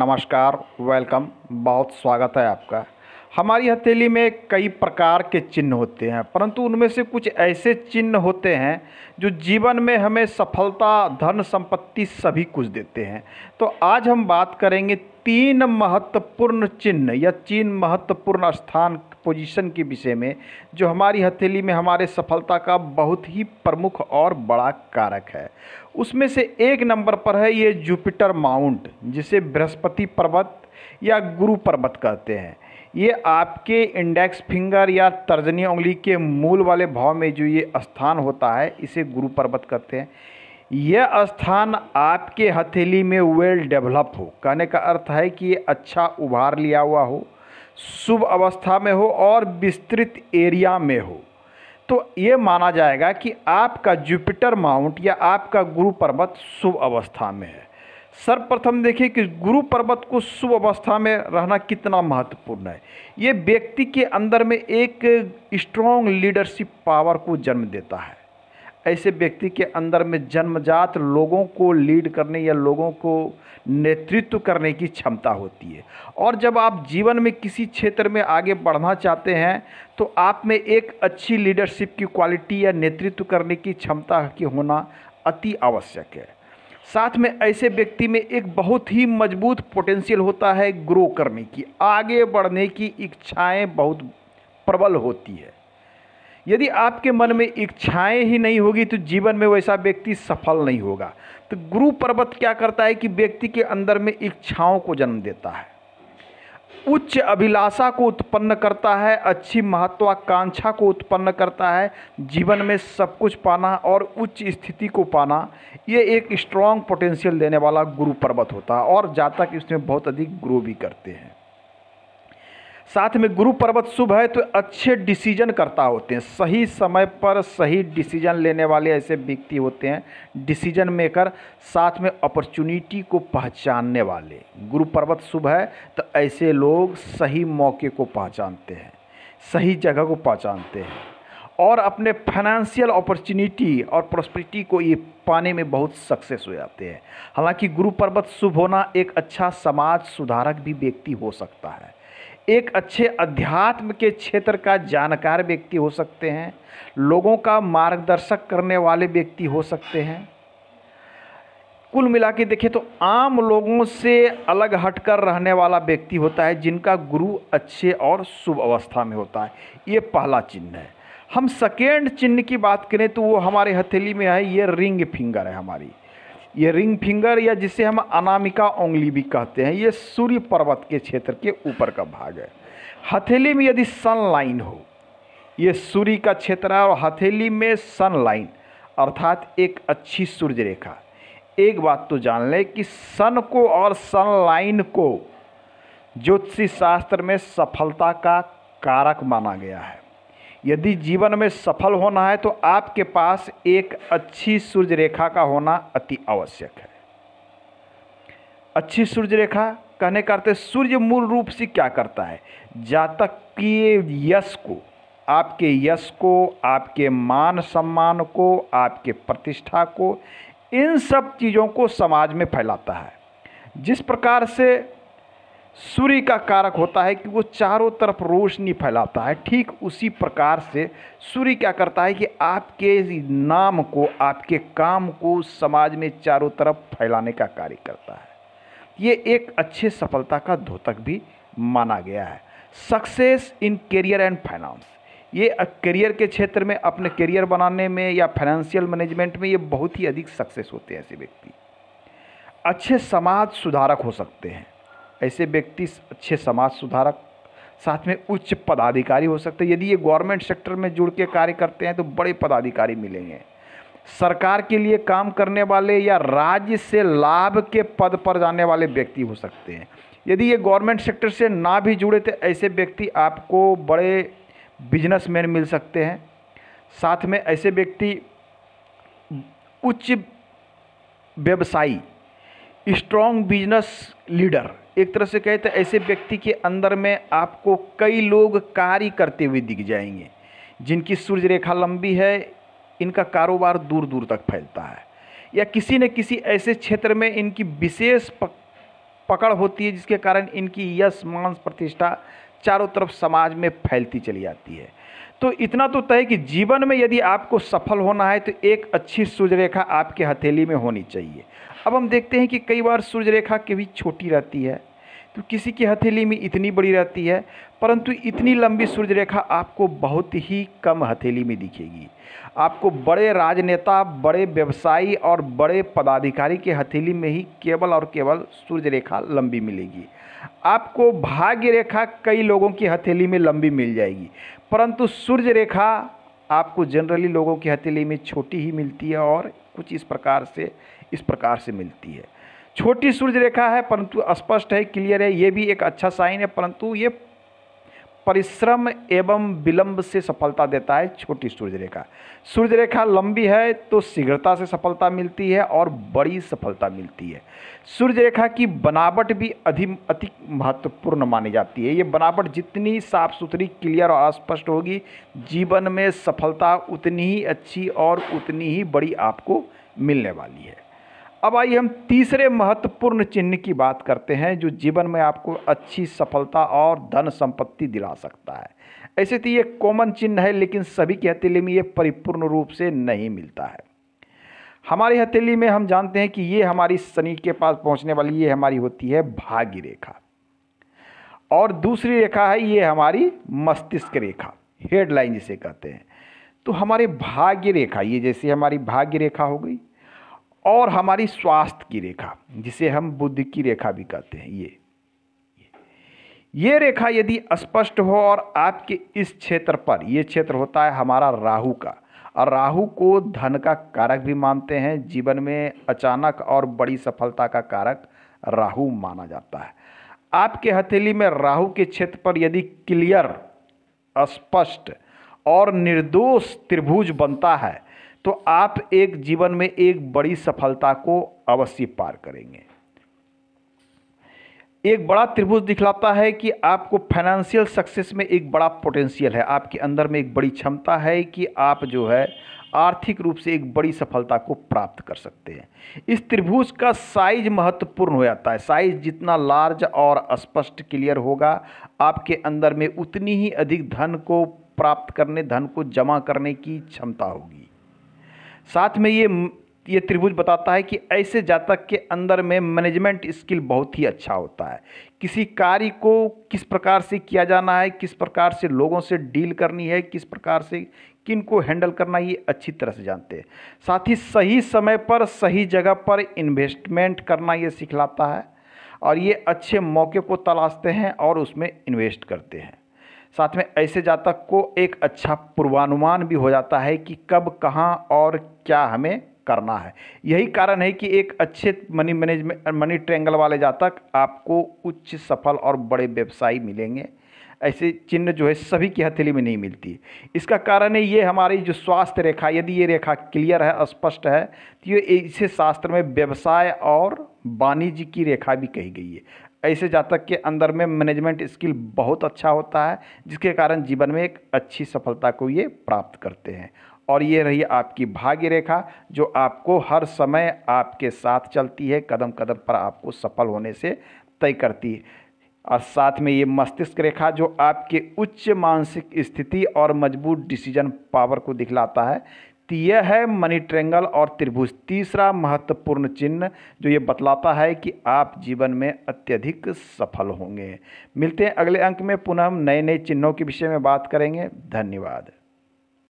नमस्कार वेलकम बहुत स्वागत है आपका हमारी हथेली में कई प्रकार के चिन्ह होते हैं परंतु उनमें से कुछ ऐसे चिन्ह होते हैं जो जीवन में हमें सफलता धन संपत्ति सभी कुछ देते हैं तो आज हम बात करेंगे तीन महत्वपूर्ण चिन्ह या तीन महत्वपूर्ण स्थान पोजीशन के विषय में जो हमारी हथेली में हमारे सफलता का बहुत ही प्रमुख और बड़ा कारक है उसमें से एक नंबर पर है ये जुपिटर माउंट जिसे बृहस्पति पर्वत या गुरु पर्वत कहते हैं ये आपके इंडेक्स फिंगर या तर्जनी उंगली के मूल वाले भाव में जो ये स्थान होता है इसे गुरु पर्वत कहते हैं यह स्थान आपके हथेली में वेल डेवलप हो कहने का अर्थ है कि ये अच्छा उभार लिया हुआ हो शुभ अवस्था में हो और विस्तृत एरिया में हो तो ये माना जाएगा कि आपका जुपिटर माउंट या आपका गुरु पर्वत शुभ अवस्था में है सर्वप्रथम देखिए कि गुरु पर्वत को शुभ अवस्था में रहना कितना महत्वपूर्ण है ये व्यक्ति के अंदर में एक स्ट्रॉन्ग लीडरशिप पावर को जन्म देता है ऐसे व्यक्ति के अंदर में जन्मजात लोगों को लीड करने या लोगों को नेतृत्व करने की क्षमता होती है और जब आप जीवन में किसी क्षेत्र में आगे बढ़ना चाहते हैं तो आप में एक अच्छी लीडरशिप की क्वालिटी या नेतृत्व करने की क्षमता की होना अति आवश्यक है साथ में ऐसे व्यक्ति में एक बहुत ही मजबूत पोटेंशियल होता है ग्रो करने की आगे बढ़ने की इच्छाएं बहुत प्रबल होती है यदि आपके मन में इच्छाएं ही नहीं होगी तो जीवन में वैसा व्यक्ति सफल नहीं होगा तो गुरु पर्वत क्या करता है कि व्यक्ति के अंदर में इच्छाओं को जन्म देता है उच्च अभिलाषा को उत्पन्न करता है अच्छी महत्वाकांक्षा को उत्पन्न करता है जीवन में सब कुछ पाना और उच्च स्थिति को पाना ये एक स्ट्रॉन्ग पोटेंशियल देने वाला गुरु पर्वत होता है और जातक इसमें बहुत अधिक ग्रो भी करते हैं साथ में गुरु पर्वत शुभ है तो अच्छे डिसीजन करता होते हैं सही समय पर सही डिसीजन लेने वाले ऐसे व्यक्ति होते हैं डिसीजन मेकर साथ में अपॉर्चुनिटी को पहचानने वाले गुरु पर्वत शुभ है तो ऐसे लोग सही मौके को पहचानते हैं सही जगह को पहचानते हैं और अपने फाइनेंशियल अपॉर्चुनिटी और प्रॉस्पेरिटी को ये पाने में बहुत सक्सेस हो जाते हैं हालांकि गुरु पर्वत शुभ होना एक अच्छा समाज सुधारक भी व्यक्ति हो सकता है एक अच्छे अध्यात्म के क्षेत्र का जानकार व्यक्ति हो सकते हैं लोगों का मार्गदर्शक करने वाले व्यक्ति हो सकते हैं कुल मिला के देखें तो आम लोगों से अलग हटकर रहने वाला व्यक्ति होता है जिनका गुरु अच्छे और शुभ अवस्था में होता है ये पहला चिन्ह है हम सेकेंड चिन्ह की बात करें तो वो हमारे हथेली में है ये रिंग फिंगर है हमारी ये रिंग फिंगर या जिसे हम अनामिका उंगली भी कहते हैं ये सूर्य पर्वत के क्षेत्र के ऊपर का भाग है हथेली में यदि सन लाइन हो ये सूर्य का क्षेत्र है और हथेली में सन लाइन अर्थात एक अच्छी सूर्य रेखा एक बात तो जान लें कि सन को और सन लाइन को ज्योतिषी शास्त्र में सफलता का कारक माना गया है यदि जीवन में सफल होना है तो आपके पास एक अच्छी सूर्य रेखा का होना अति आवश्यक है अच्छी सूर्य रेखा कहने का अर्थ सूर्य मूल रूप से क्या करता है जातक के यश को आपके यश को आपके मान सम्मान को आपके प्रतिष्ठा को इन सब चीज़ों को समाज में फैलाता है जिस प्रकार से सूर्य का कारक होता है कि वो चारों तरफ रोशनी फैलाता है ठीक उसी प्रकार से सूर्य क्या करता है कि आपके नाम को आपके काम को समाज में चारों तरफ फैलाने का कार्य करता है ये एक अच्छे सफलता का धोतक भी माना गया है success in career and finance ये करियर के क्षेत्र में अपने करियर बनाने में या फाइनेंशियल मैनेजमेंट में ये बहुत ही अधिक सक्सेस होते हैं ऐसे व्यक्ति अच्छे समाज सुधारक हो सकते हैं ऐसे व्यक्ति अच्छे समाज सुधारक साथ में उच्च पदाधिकारी हो सकते हैं यदि ये गवर्नमेंट सेक्टर में जुड़ के कार्य करते हैं तो बड़े पदाधिकारी मिलेंगे सरकार के लिए काम करने वाले या राज्य से लाभ के पद पर जाने वाले व्यक्ति हो सकते हैं यदि ये गवर्नमेंट सेक्टर से ना भी जुड़े थे तो ऐसे व्यक्ति आपको बड़े बिजनेसमैन मिल सकते हैं साथ में ऐसे व्यक्ति उच्च व्यवसायी स्ट्रॉन्ग बिजनेस लीडर एक तरह से कहे तो ऐसे व्यक्ति के अंदर में आपको कई लोग कार्य करते हुए दिख जाएंगे जिनकी सूर्य रेखा लंबी है इनका कारोबार दूर दूर तक फैलता है या किसी न किसी ऐसे क्षेत्र में इनकी विशेष पक, पकड़ होती है जिसके कारण इनकी यश मान प्रतिष्ठा चारों तरफ समाज में फैलती चली जाती है तो इतना तो तय कि जीवन में यदि आपको सफल होना है तो एक अच्छी सूर्य रेखा आपके हथेली में होनी चाहिए अब हम देखते हैं कि कई बार सूर्य रेखा कभी भी छोटी रहती है तो किसी की हथेली में इतनी बड़ी रहती है परंतु इतनी लंबी सूर्य रेखा आपको बहुत ही कम हथेली में दिखेगी आपको बड़े राजनेता बड़े व्यवसायी और बड़े पदाधिकारी के हथेली में ही केवल और केवल सूर्य रेखा लंबी मिलेगी आपको भाग्य रेखा कई लोगों की हथेली में लंबी मिल जाएगी परंतु सूर्य रेखा आपको जनरली लोगों की हथेली में छोटी ही मिलती है और कुछ इस प्रकार से इस प्रकार से मिलती है छोटी सूर्य रेखा है परंतु स्पष्ट है क्लियर है ये भी एक अच्छा साइन है परंतु ये परिश्रम एवं विलंब से सफलता देता है छोटी सूर्य रेखा सूर्य रेखा लंबी है तो शीघ्रता से सफलता मिलती है और बड़ी सफलता मिलती है सूर्य रेखा की बनावट भी अधिक अति महत्वपूर्ण मानी जाती है ये बनावट जितनी साफ सुथरी क्लियर और स्पष्ट होगी जीवन में सफलता उतनी ही अच्छी और उतनी ही बड़ी आपको मिलने वाली है अब आइए हम तीसरे महत्वपूर्ण चिन्ह की बात करते हैं जो जीवन में आपको अच्छी सफलता और धन संपत्ति दिला सकता है ऐसे तो ये कॉमन चिन्ह है लेकिन सभी की हथेली में ये परिपूर्ण रूप से नहीं मिलता है हमारी हथेली में हम जानते हैं कि ये हमारी शनि के पास पहुंचने वाली ये हमारी होती है भाग्य रेखा और दूसरी रेखा है ये हमारी मस्तिष्क रेखा हेडलाइन जिसे कहते हैं तो हमारे भाग्य रेखा ये जैसे हमारी भाग्य रेखा हो गई और हमारी स्वास्थ्य की रेखा जिसे हम बुद्धि की रेखा भी कहते हैं ये ये रेखा यदि स्पष्ट हो और आपके इस क्षेत्र पर यह क्षेत्र होता है हमारा राहु का और राहु को धन का कारक भी मानते हैं जीवन में अचानक और बड़ी सफलता का कारक राहु माना जाता है आपके हथेली में राहु के क्षेत्र पर यदि क्लियर स्पष्ट और निर्दोष त्रिभुज बनता है तो आप एक जीवन में एक बड़ी सफलता को अवश्य पार करेंगे एक बड़ा त्रिभुज दिखलाता है कि आपको फाइनेंशियल सक्सेस में एक बड़ा पोटेंशियल है आपके अंदर में एक बड़ी क्षमता है कि आप जो है आर्थिक रूप से एक बड़ी सफलता को प्राप्त कर सकते हैं इस त्रिभुज का साइज महत्वपूर्ण हो जाता है साइज जितना लार्ज और स्पष्ट क्लियर होगा आपके अंदर में उतनी ही अधिक धन को प्राप्त करने धन को जमा करने की क्षमता होगी साथ में ये ये त्रिभुज बताता है कि ऐसे जातक के अंदर में मैनेजमेंट स्किल बहुत ही अच्छा होता है किसी कार्य को किस प्रकार से किया जाना है किस प्रकार से लोगों से डील करनी है किस प्रकार से किन को हैंडल करना ये अच्छी तरह से जानते हैं साथ ही सही समय पर सही जगह पर इन्वेस्टमेंट करना ये सिखलाता है और ये अच्छे मौके को तलाशते हैं और उसमें इन्वेस्ट करते हैं साथ में ऐसे जातक को एक अच्छा पूर्वानुमान भी हो जाता है कि कब कहाँ और क्या हमें करना है यही कारण है कि एक अच्छे मनी मैनेजमेंट मनी ट्रेंगल वाले जातक आपको उच्च सफल और बड़े व्यवसायी मिलेंगे ऐसे चिन्ह जो है सभी की हथेली में नहीं मिलती है इसका कारण है ये हमारी जो स्वास्थ्य रेखा यदि ये रेखा क्लियर है स्पष्ट है तो ये इसे शास्त्र में व्यवसाय और वाणिज्य की रेखा भी कही गई है ऐसे जातक के अंदर में मैनेजमेंट स्किल बहुत अच्छा होता है जिसके कारण जीवन में एक अच्छी सफलता को ये प्राप्त करते हैं और ये रही आपकी भाग्य रेखा जो आपको हर समय आपके साथ चलती है कदम कदम पर आपको सफल होने से तय करती है और साथ में ये मस्तिष्क रेखा जो आपके उच्च मानसिक स्थिति और मजबूत डिसीजन पावर को दिखलाता है यह है मनी ट्रेंगल और त्रिभुज तीसरा महत्वपूर्ण चिन्ह जो ये बतलाता है कि आप जीवन में अत्यधिक सफल होंगे मिलते हैं अगले अंक में पुनः हम नए नए चिन्हों के विषय में बात करेंगे धन्यवाद